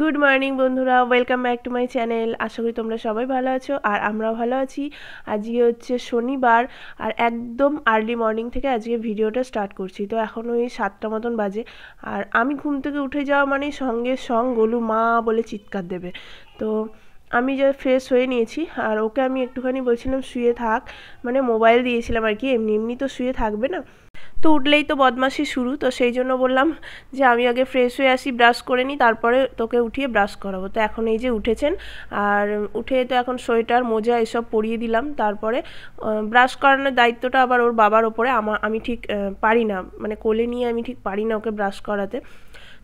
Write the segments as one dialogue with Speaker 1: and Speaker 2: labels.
Speaker 1: Good morning বন্ধুরা welcome back to my channel আশা করি তোমরা সবাই ভালো আছো আর আমরাও ভালো আছি আজকে হচ্ছে শনিবার আর একদম আর্লি মর্নিং থেকে আজকে ভিডিওটা স্টার্ট করছি তো এখন ওই সাতটা মতন বাজে আর আমি ঘুম থেকে উঠে যাওয়া মানে সঙ্গে সং গোলু মা বলে চিৎকার দেবে তো আমি যা ফ্রেশ হয়ে নিয়েছি আর ওকে আমি একটুখানি বলছিলাম শুয়ে থাক মানে মোবাইল দিয়েছিলাম আর কি এমনি এমনি তো শুয়ে থাকবে না তো উঠলেই তো বদমাসি শুরু তো সেই জন্য বললাম যে আমি আগে ফ্রেশ হয়ে আসি ব্রাশ করে নিই তারপরে তোকে উঠিয়ে ব্রাশ করাবো তো এখন এই যে উঠেছেন আর উঠে তো এখন সোয়েটার মোজা এসব পরিয়ে দিলাম তারপরে ব্রাশ করানোর দায়িত্বটা আবার ওর বাবার ওপরে আমার আমি ঠিক পারি না মানে কোলে নিয়ে আমি ঠিক পারি না ওকে ব্রাশ করাতে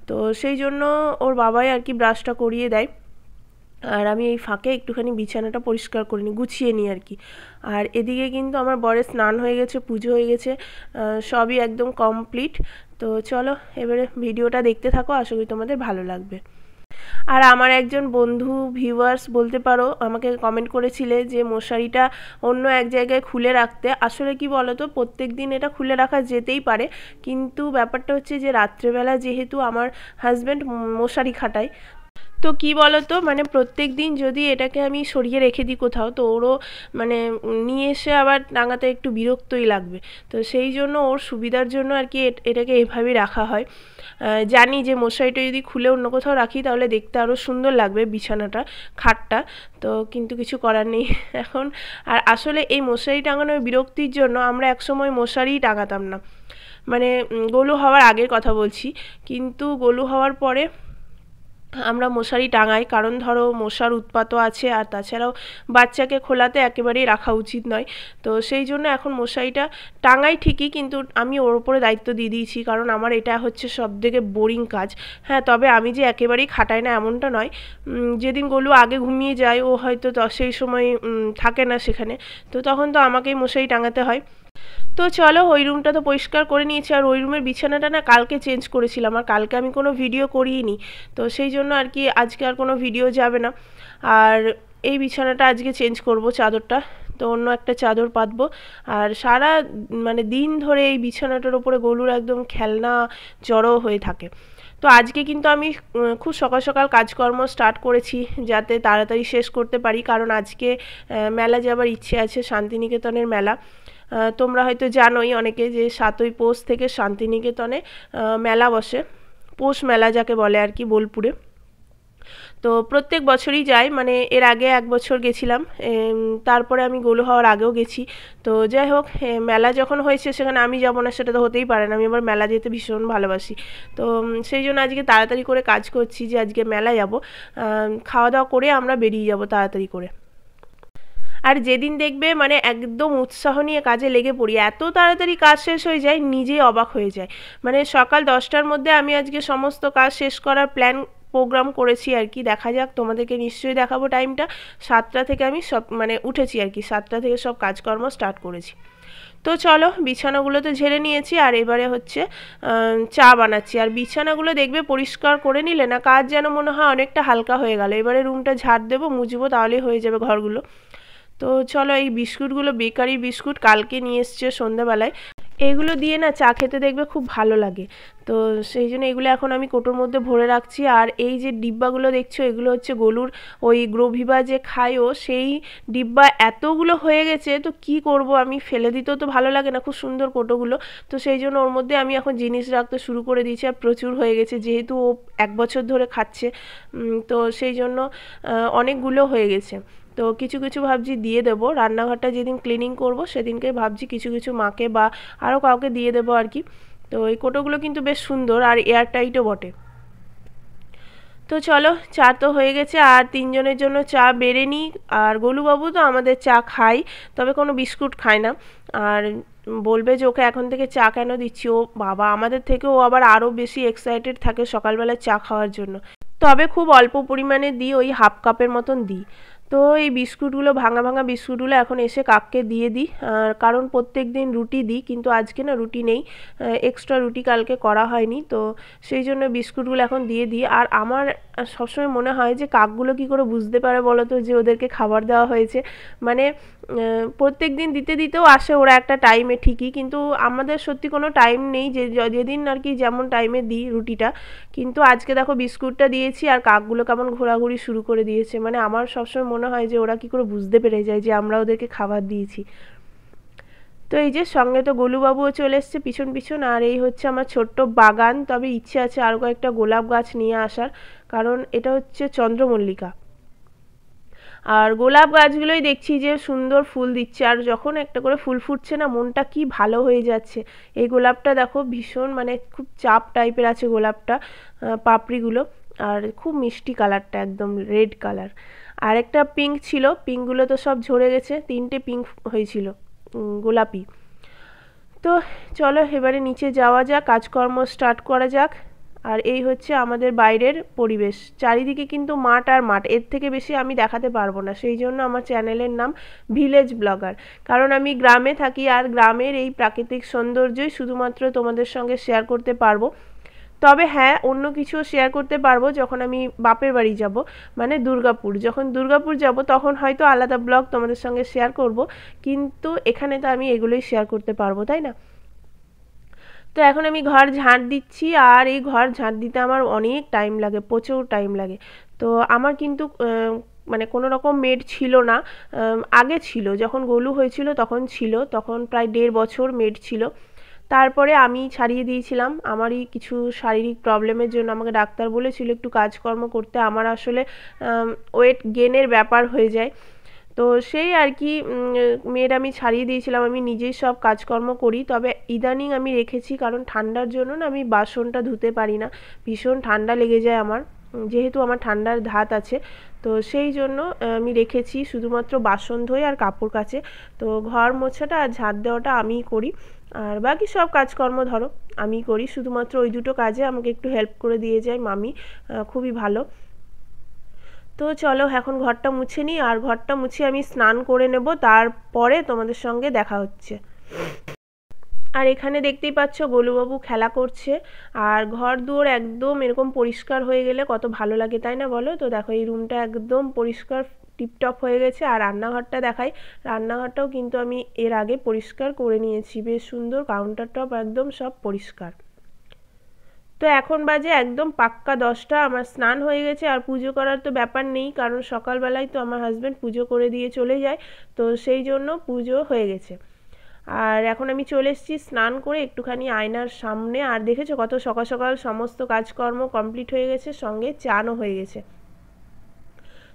Speaker 1: তো সেই জন্য ওর বাবাই আর কি ব্রাশটা করিয়ে দেয় আর আমি এই ফাঁকে একটুখানি বিছানাটা পরিষ্কার করে নিই গুছিয়ে নিই আর কি আর এদিকে কিন্তু আমার বরের স্নান হয়ে গেছে পুজো হয়ে গেছে সবই একদম কমপ্লিট তো চলো এবারে ভিডিওটা দেখতে থাকো আশা করি তোমাদের ভালো লাগবে আর আমার একজন বন্ধু ভিউয়ার্স বলতে পারো আমাকে কমেন্ট করেছিলে যে মশারিটা অন্য এক জায়গায় খুলে রাখতে আসলে কি বলতো প্রত্যেক দিন এটা খুলে রাখা যেতেই পারে কিন্তু ব্যাপারটা হচ্ছে যে রাত্রেবেলা যেহেতু আমার হাজব্যান্ড মশারি খাটায় তো কি বলতো মানে প্রত্যেক দিন যদি এটাকে আমি সরিয়ে রেখে দিই কোথাও তো ওরও মানে নিয়ে এসে আবার টাঙাতে একটু বিরক্তই লাগবে তো সেই জন্য ওর সুবিধার জন্য আর কি এটাকে এভাবেই রাখা হয় জানি যে মশারিটা যদি খুলে অন্য কোথাও রাখি তাহলে দেখতে আরও সুন্দর লাগবে বিছানাটা খাটটা তো কিন্তু কিছু করার নেই এখন আর আসলে এই মশারি টাঙানোর বিরক্তির জন্য আমরা একসময় মশারিই টাঙাতাম না মানে গোলু হওয়ার আগের কথা বলছি কিন্তু গোলু হওয়ার পরে আমরা মশারি টাঙাই কারণ ধরো মশার উৎপাতও আছে আর তাছাড়াও বাচ্চাকে খোলাতে একেবারেই রাখা উচিত নয় তো সেই জন্য এখন মশারিটা টাঙাই ঠিকই কিন্তু আমি ওর ওপরে দায়িত্ব দিয়ে দিয়েছি কারণ আমার এটা হচ্ছে সবথেকে বোরিং কাজ হ্যাঁ তবে আমি যে একেবারেই খাটাই না এমনটা নয় যেদিন গোলু আগে ঘুমিয়ে যায় ও হয়তো সেই সময় থাকে না সেখানে তো তখন তো আমাকেই মশারি টাঙাতে হয় তো চলো ওই রুমটা তো পরিষ্কার করে নিয়েছি আর ওই রুমের বিছানাটা না কালকে চেঞ্জ করেছিলাম আর কালকে আমি কোনো ভিডিও করিনি তো সেই জন্য আর কি আজকে আর কোনো ভিডিও যাবে না আর এই বিছানাটা আজকে চেঞ্জ করব চাদরটা তো অন্য একটা চাদর পাতবো আর সারা মানে দিন ধরে এই বিছানাটার ওপরে গলুর একদম খেলনা জড়ো হয়ে থাকে তো আজকে কিন্তু আমি খুব সকাল সকাল কাজকর্ম স্টার্ট করেছি যাতে তাড়াতাড়ি শেষ করতে পারি কারণ আজকে মেলা যাবার ইচ্ছে আছে শান্তিনিকেতনের মেলা তোমরা হয়তো জানোই অনেকে যে সাতই পৌষ থেকে শান্তিনিকেতনে মেলা বসে পৌষ মেলা যাকে বলে আর কি বোলপুরে তো প্রত্যেক বছরই যাই মানে এর আগে এক বছর গেছিলাম তারপরে আমি গোল হওয়ার আগেও গেছি তো যাই হোক মেলা যখন হয়েছে সেখানে আমি যাবো না সেটা তো হতেই পারে না আমি আবার মেলা যেতে ভীষণ ভালোবাসি তো সেই জন্য আজকে তাড়াতাড়ি করে কাজ করছি যে আজকে মেলা যাব খাওয়া দাওয়া করে আমরা বেরিয়ে যাব তাড়াতাড়ি করে আর যেদিন দেখবে মানে একদম উৎসাহ নিয়ে কাজে লেগে পড়ি এত তাড়াতাড়ি কাজ শেষ হয়ে যায় নিজেই অবাক হয়ে যায় মানে সকাল দশটার মধ্যে আমি আজকে সমস্ত কাজ শেষ করার প্ল্যান প্রোগ্রাম করেছি আর কি দেখা যাক তোমাদেরকে নিশ্চয়ই দেখাবো টাইমটা সাতটা থেকে আমি সব মানে উঠেছি আর কি সাতটা থেকে সব কাজকর্ম স্টার্ট করেছি তো চলো বিছানাগুলো তো ঝেড়ে নিয়েছি আর এবারে হচ্ছে চা বানাচ্ছি আর বিছানাগুলো দেখবে পরিষ্কার করে নিলে না কাজ যেন মনে হয় অনেকটা হালকা হয়ে গেল এবারে রুমটা ঝাড় দেবো মুজবো তাহলেই হয়ে যাবে ঘরগুলো তো চলো এই বিস্কুটগুলো বেকারি বিস্কুট কালকে নিয়ে এসছে সন্ধ্যাবেলায় এগুলো দিয়ে না চা খেতে দেখবে খুব ভালো লাগে তো সেই জন্য এগুলো এখন আমি কোটোর মধ্যে ভরে রাখছি আর এই যে ডিব্বাগুলো দেখছো এগুলো হচ্ছে গলুর ওই গ্রোভিবা যে খায়ও সেই ডিব্বা এতগুলো হয়ে গেছে তো কি করব আমি ফেলে দিতেও তো ভালো লাগে না খুব সুন্দর কোটোগুলো তো সেই জন্য ওর মধ্যে আমি এখন জিনিস রাখতে শুরু করে দিয়েছি আর প্রচুর হয়ে গেছে যেহেতু ও এক বছর ধরে খাচ্ছে তো সেই জন্য অনেকগুলো হয়ে গেছে তো কিছু কিছু ভাবছি দিয়ে দেব রান্নাঘরটা যেদিন ক্লিনিং করব সেদিনকে ভাবছি কিছু কিছু মাকে বা আরও কাউকে দিয়ে দেবো আর কি তো এই কোটোগুলো কিন্তু বেশ সুন্দর আর এয়ার টাইটও বটে তো চলো চা তো হয়ে গেছে আর তিনজনের জন্য চা বেড়ে নিই আর গোলুবাবু তো আমাদের চা খাই তবে কোনো বিস্কুট খায় না আর বলবে যে ওকে এখন থেকে চা কেন দিচ্ছি ও বাবা আমাদের থেকে ও আবার আরও বেশি এক্সাইটেড থাকে সকালবেলা চা খাওয়ার জন্য তবে খুব অল্প পরিমাণে দিই ওই হাফ কাপের মতন দিই তো এই বিস্কুটগুলো ভাঙা ভাঙা বিস্কুটগুলো এখন এসে কাককে দিয়ে দিই কারণ প্রত্যেক দিন রুটি দিই কিন্তু আজকে না রুটি নেই এক্সট্রা রুটি কালকে করা হয়নি তো সেই জন্য বিস্কুটগুলো এখন দিয়ে দিই আর আমার সবসময় মনে হয় যে কাকগুলো কি করে বুঝতে পারে বলো তো যে ওদেরকে খাবার দেওয়া হয়েছে মানে প্রত্যেক দিন দিতে দিতেও আসে ওরা একটা টাইমে ঠিকই কিন্তু আমাদের সত্যি কোনো টাইম নেই যে যেদিন আর কি যেমন টাইমে দিই রুটিটা কিন্তু আজকে দেখো বিস্কুটটা দিয়েছি আর কাকগুলো কেমন ঘোরাঘুরি শুরু করে দিয়েছে মানে আমার সবসময় মনে মনে হয় যে ওরা কি করে বুঝতে পেরে যায় যে আমরা ওদেরকে খাবার দিয়েছি তো এই যে সঙ্গে তো গোলুবাবুও চলে এসছে পিছন পিছন আর এই হচ্ছে আমার ছোট্ট বাগান তবে ইচ্ছে আছে আরও কয়েকটা গোলাপ গাছ নিয়ে আসার কারণ এটা হচ্ছে চন্দ্রমল্লিকা আর গোলাপ গাছগুলোই দেখছি যে সুন্দর ফুল দিচ্ছে আর যখন একটা করে ফুল ফুটছে না মনটা কি ভালো হয়ে যাচ্ছে এই গোলাপটা দেখো ভীষণ মানে খুব চাপ টাইপের আছে গোলাপটা পাপড়িগুলো আর খুব মিষ্টি কালারটা একদম রেড কালার আরেকটা পিঙ্ক ছিল পিঙ্কগুলো তো সব ঝরে গেছে তিনটে পিঙ্ক হয়েছিল গোলাপি তো চলো এবারে নিচে যাওয়া যাক কাজকর্ম স্টার্ট করা যাক আর এই হচ্ছে আমাদের বাইরের পরিবেশ চারিদিকে কিন্তু মাঠ আর মাঠ এর থেকে বেশি আমি দেখাতে পারবো না সেই জন্য আমার চ্যানেলের নাম ভিলেজ ব্লগার কারণ আমি গ্রামে থাকি আর গ্রামের এই প্রাকৃতিক সৌন্দর্যই শুধুমাত্র তোমাদের সঙ্গে শেয়ার করতে পারবো তবে হ্যাঁ অন্য কিছুও শেয়ার করতে পারবো যখন আমি বাপের বাড়ি যাব মানে দুর্গাপুর যখন দুর্গাপুর যাব তখন হয়তো আলাদা ব্লগ তোমাদের সঙ্গে শেয়ার করব কিন্তু এখানে তো আমি এগুলোই শেয়ার করতে পারবো তাই না তো এখন আমি ঘর ঝাঁট দিচ্ছি আর এই ঘর ঝাঁট দিতে আমার অনেক টাইম লাগে প্রচুর টাইম লাগে তো আমার কিন্তু মানে কোনো রকম মেড ছিল না আগে ছিল যখন গোলু হয়েছিল তখন ছিল তখন প্রায় দেড় বছর মেড ছিল তারপরে আমি ছাড়িয়ে দিয়েছিলাম আমারই কিছু শারীরিক প্রবলেমের জন্য আমাকে ডাক্তার বলেছিল একটু কাজকর্ম করতে আমার আসলে ওয়েট গেনের ব্যাপার হয়ে যায় তো সেই আর কি মেয়ের আমি ছাড়িয়ে দিয়েছিলাম আমি নিজেই সব কাজকর্ম করি তবে ইদানিং আমি রেখেছি কারণ ঠান্ডার জন্য না আমি বাসনটা ধুতে পারি না ভীষণ ঠান্ডা লেগে যায় আমার যেহেতু আমার ঠান্ডার ধাত আছে তো সেই জন্য আমি রেখেছি শুধুমাত্র বাসন ধোয় আর কাপড় কাচে তো ঘর মোছাটা আর ঝাঁট দেওয়াটা আমিই করি আর বাকি সব কাজকর্ম ধরো আমি করি শুধুমাত্র ওই দুটো কাজে আমাকে একটু হেল্প করে দিয়ে যায় মামি খুবই ভালো তো চলো এখন ঘরটা মুছে নিই আর ঘরটা মুছে আমি স্নান করে নেব তারপরে তোমাদের সঙ্গে দেখা হচ্ছে আর এখানে দেখতেই পাচ্ছ গোলুবাবু খেলা করছে আর ঘর দুয়ার একদম এরকম পরিষ্কার হয়ে গেলে কত ভালো লাগে তাই না বলো তো দেখো এই রুমটা একদম পরিষ্কার টিপটপ হয়ে গেছে আর রান্নাঘরটা দেখাই রান্নাঘরটাও কিন্তু আমি এর আগে পরিষ্কার করে নিয়েছি বেশ সুন্দর কাউন্টার টপ একদম সব পরিষ্কার তো এখন বাজে একদম পাক্কা দশটা আমার স্নান হয়ে গেছে আর পুজো করার তো ব্যাপার নেই কারণ সকালবেলায় তো আমার হাজব্যান্ড পুজো করে দিয়ে চলে যায় তো সেই জন্য পুজো হয়ে গেছে আর এখন আমি চলে এসেছি স্নান করে একটুখানি আয়নার সামনে আর দেখেছো কত সকাল সকাল সমস্ত কাজকর্ম কমপ্লিট হয়ে গেছে সঙ্গে চানও হয়ে গেছে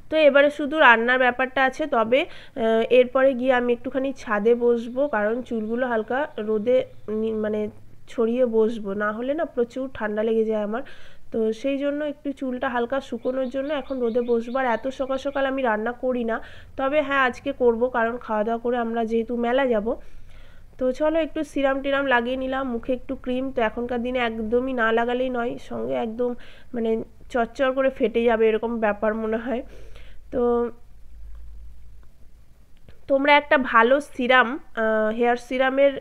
Speaker 1: তো এবারে শুধু রান্নার ব্যাপারটা আছে তবে এরপরে গিয়ে আমি একটুখানি ছাদে বসবো কারণ চুলগুলো হালকা রোদে মানে ছড়িয়ে বসবো না হলে না প্রচুর ঠান্ডা লেগে যায় আমার তো সেই জন্য একটু চুলটা হালকা শুকোনোর জন্য এখন রোদে বসবো আর এত সকাল সকাল আমি রান্না করি না তবে হ্যাঁ আজকে করব কারণ খাওয়া দাওয়া করে আমরা যেহেতু মেলা যাব তো চলো একটু সিরাম টিরাম লাগিয়ে নিলাম মুখে একটু ক্রিম তো এখনকার দিনে একদমই না লাগালেই নয় সঙ্গে একদম মানে চরচর করে ফেটে যাবে এরকম ব্যাপার মনে হয় তো তোমরা একটা ভালো সিরাম হেয়ার সিরামের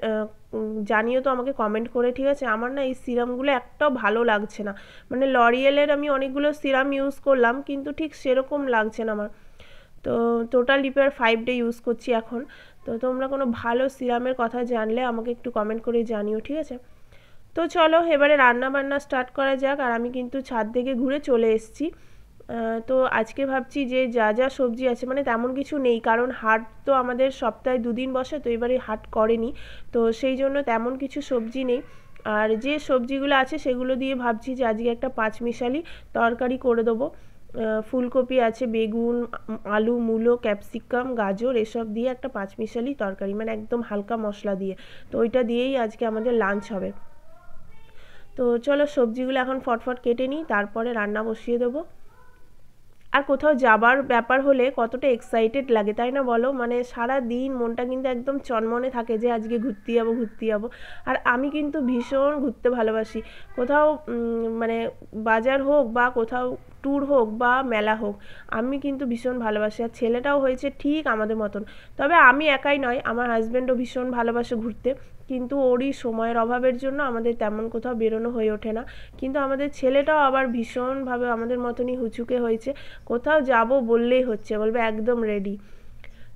Speaker 1: জানিও তো আমাকে কমেন্ট করে ঠিক আছে আমার না এই সিরামগুলো একটাও ভালো লাগছে না মানে লরিয়েলের আমি অনেকগুলো সিরাম ইউজ করলাম কিন্তু ঠিক সেরকম লাগছে না আমার তো total repair five day use করছি এখন তো তোমরা কোনো ভালো সিরামের কথা জানলে আমাকে একটু কমেন্ট করে জানিও ঠিক আছে তো চলো এবারে রান্না বান্না স্টার্ট করা যাক আর আমি কিন্তু ছাদ থেকে ঘুরে চলে এসেছি তো আজকে ভাবছি যে যা যা সবজি আছে মানে তেমন কিছু নেই কারণ হাট তো আমাদের সপ্তাহে দুদিন বসে তো এবারে হাট করেনি তো সেই জন্য তেমন কিছু সবজি নেই আর যে সবজিগুলো আছে সেগুলো দিয়ে ভাবছি যে আজকে একটা পাঁচমিশালি তরকারি করে দেবো ফুলকপি আছে বেগুন আলু মূলো ক্যাপসিকাম গাজর এসব দিয়ে একটা পাঁচমিশালি তরকারি মানে একদম হালকা মশলা দিয়ে তো ওইটা দিয়েই আজকে আমাদের লাঞ্চ হবে তো চলো সবজিগুলো এখন ফটফট কেটে নিই তারপরে রান্না বসিয়ে দেবো আর কোথাও যাবার ব্যাপার হলে কতটা এক্সাইটেড লাগে তাই না বলো মানে সারা দিন মনটা কিন্তু একদম চনমনে থাকে যে আজকে ঘুরতে যাবো ঘুরতে যাবো আর আমি কিন্তু ভীষণ ঘুরতে ভালোবাসি কোথাও মানে বাজার হোক বা কোথাও ট্যুর হোক বা মেলা হোক আমি কিন্তু ভীষণ ভালোবাসি আর ছেলেটাও হয়েছে ঠিক আমাদের মতন তবে আমি একাই নয় আমার হাজব্যান্ডও ভীষণ ভালোবাসে ঘুরতে কিন্তু ওরই সময়ের অভাবের জন্য আমাদের তেমন কোথাও বেরোনো হয়ে ওঠে না কিন্তু আমাদের ছেলেটাও আবার ভীষণভাবে আমাদের মতনই হুচুকে হয়েছে কোথাও যাব বললেই হচ্ছে বলবে একদম রেডি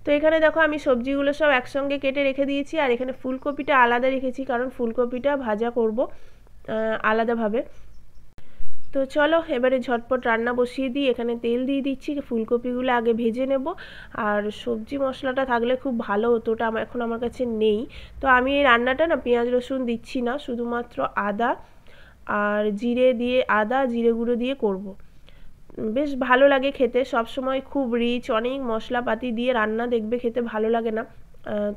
Speaker 1: তো এখানে দেখো আমি সবজিগুলো সব একসঙ্গে কেটে রেখে দিয়েছি আর এখানে ফুলকপিটা আলাদা রেখেছি কারণ ফুলকপিটা ভাজা করব আলাদাভাবে তো চলো এবারে ঝটপট রান্না বসিয়ে দিই এখানে তেল দিয়ে দিচ্ছি ফুলকপিগুলো আগে ভেজে নেব আর সবজি মশলাটা থাকলে খুব ভালো হতো ওটা আমার এখন আমার কাছে নেই তো আমি এই রান্নাটা না পেঁয়াজ রসুন দিচ্ছি না শুধুমাত্র আদা আর জিরে দিয়ে আদা জিরে গুঁড়ো দিয়ে করব। বেশ ভালো লাগে খেতে সব সময় খুব রিচ অনেক মশলাপাতি দিয়ে রান্না দেখবে খেতে ভালো লাগে না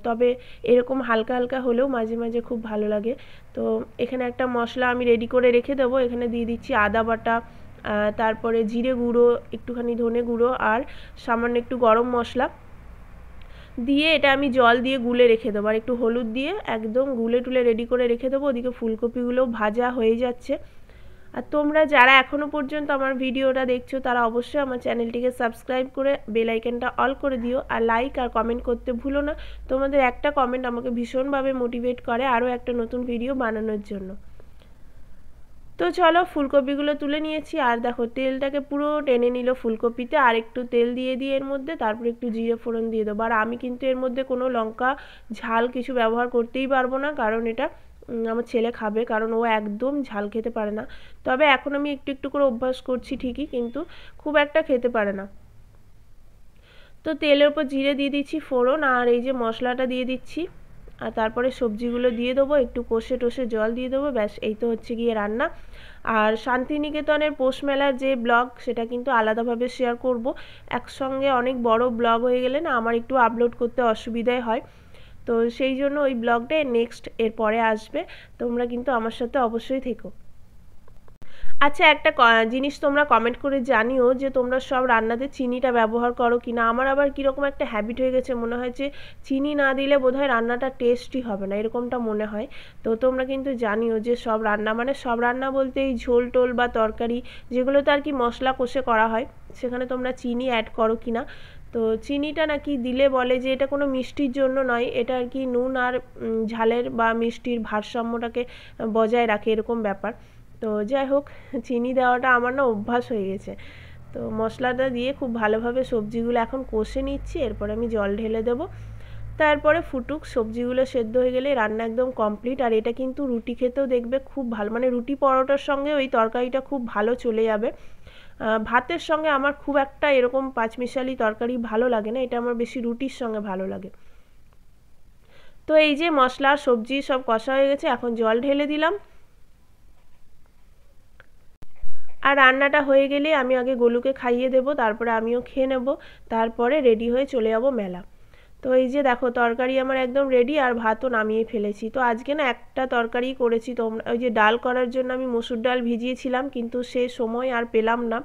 Speaker 1: তবে এরকম হালকা হালকা হলেও মাঝে মাঝে খুব ভালো লাগে তো এখানে একটা মশলা আমি রেডি করে রেখে দেবো এখানে দিয়ে দিচ্ছি আদা বাটা তারপরে জিরে গুঁড়ো একটুখানি ধনে গুঁড়ো আর সামান্য একটু গরম মশলা দিয়ে এটা আমি জল দিয়ে গুলে রেখে দেবো আর একটু হলুদ দিয়ে একদম গুলে টুলে রেডি করে রেখে দেবো ওদিকে ফুলকপিগুলো ভাজা হয়ে যাচ্ছে আর তোমরা যারা এখনও পর্যন্ত আমার ভিডিওটা দেখছো তারা অবশ্যই আমার চ্যানেলটিকে সাবস্ক্রাইব করে বেলাইকেনটা অল করে দিও আর লাইক আর কমেন্ট করতে ভুলো না তোমাদের একটা কমেন্ট আমাকে ভীষণভাবে মোটিভেট করে আরও একটা নতুন ভিডিও বানানোর জন্য তো চলো ফুলকপিগুলো তুলে নিয়েছি আর দেখো তেলটাকে পুরো টেনে নিল ফুলকপিতে আর একটু তেল দিয়ে দিই এর মধ্যে তারপর একটু জিরে ফোড়ন দিয়ে দেবো আর আমি কিন্তু এর মধ্যে কোনো লঙ্কা ঝাল কিছু ব্যবহার করতেই পারবো না কারণ এটা আমার ছেলে খাবে কারণ ও একদম ঝাল খেতে পারে না তবে এখন আমি একটু একটু করে অভ্যাস করছি ঠিকই কিন্তু খুব একটা খেতে পারে না তো তেলের উপর জিরে দিয়ে দিচ্ছি ফোড়ন আর এই যে মশলাটা দিয়ে দিচ্ছি আর তারপরে সবজিগুলো দিয়ে দেবো একটু কষে টষে জল দিয়ে দেবো ব্যাস এই তো হচ্ছে গিয়ে রান্না আর শান্তিনিকেতনের পোষ মেলার যে ব্লগ সেটা কিন্তু আলাদাভাবে শেয়ার করব একসঙ্গে অনেক বড় ব্লগ হয়ে গেলে না আমার একটু আপলোড করতে অসুবিধাই হয় তো সেই জন্য ওই ব্লগটা নেক্সট এর পরে আসবে তোমরা কিন্তু আমার সাথে অবশ্যই থেকো আচ্ছা একটা জিনিস তোমরা কমেন্ট করে জানিও যে তোমরা সব রান্নাতে চিনিটা ব্যবহার করো কি না আমার আবার কীরকম একটা হ্যাবিট হয়ে গেছে মনে হয় যে চিনি না দিলে বোধহয় রান্নাটা টেস্টই হবে না এরকমটা মনে হয় তো তোমরা কিন্তু জানিও যে সব রান্না মানে সব রান্না বলতে এই ঝোল টোল বা তরকারি যেগুলোতে আর কি মশলা কষে করা হয় সেখানে তোমরা চিনি অ্যাড করো কি না তো চিনিটা নাকি দিলে বলে যে এটা কোনো মিষ্টির জন্য নয় এটা আর কি নুন আর ঝালের বা মিষ্টির ভারসাম্যটাকে বজায় রাখে এরকম ব্যাপার তো যাই হোক চিনি দেওয়াটা আমার না অভ্যাস হয়ে গেছে তো মশলাটা দিয়ে খুব ভালোভাবে সবজিগুলো এখন কষে নিচ্ছি এরপরে আমি জল ঢেলে দেবো তারপরে ফুটুক সবজিগুলো সেদ্ধ হয়ে গেলে রান্না একদম কমপ্লিট আর এটা কিন্তু রুটি খেতেও দেখবে খুব ভালো মানে রুটি পরোটার সঙ্গে ওই তরকারিটা খুব ভালো চলে যাবে ভাতের সঙ্গে আমার খুব একটা এরকম পাঁচমিশালি তরকারি ভালো লাগে না এটা আমার বেশি রুটির সঙ্গে ভালো লাগে তো এই যে মশলা সবজি সব কষা হয়ে গেছে এখন জল ঢেলে দিলাম আর রান্নাটা হয়ে গেলে আমি আগে গোলুকে খাইয়ে দেব তারপরে আমিও খেয়ে নেব তারপরে রেডি হয়ে চলে যাব মেলা তো এই যে দেখো তরকারি আমার একদম রেডি আর ভাতও নামিয়ে ফেলেছি তো আজকে না একটা তরকারি করেছি তোমরা ওই যে ডাল করার জন্য আমি মসুর ডাল ভিজিয়েছিলাম কিন্তু সে সময় আর পেলাম না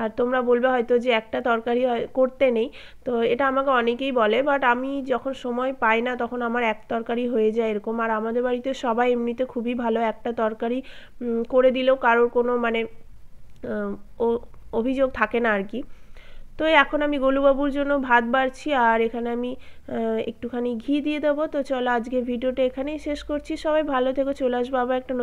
Speaker 1: আর তোমরা বলবে হয়তো যে একটা তরকারি করতে নেই তো এটা আমাকে অনেকেই বলে বাট আমি যখন সময় পাই না তখন আমার এক তরকারি হয়ে যায় এরকম আর আমাদের বাড়িতে সবাই এমনিতে খুবই ভালো একটা তরকারি করে দিলেও কারোর কোনো মানে অভিযোগ থাকে না আর কি তো এখন আমি গোলুবাবুর জন্য ভাত বাড়ছি আর এখানে আমি একটুখানি ঘি দিয়ে দেবো তো চলো আজকে ভিডিওটা এখানেই শেষ করছি সবাই ভালো থেকো চলে আসবো আবার একটা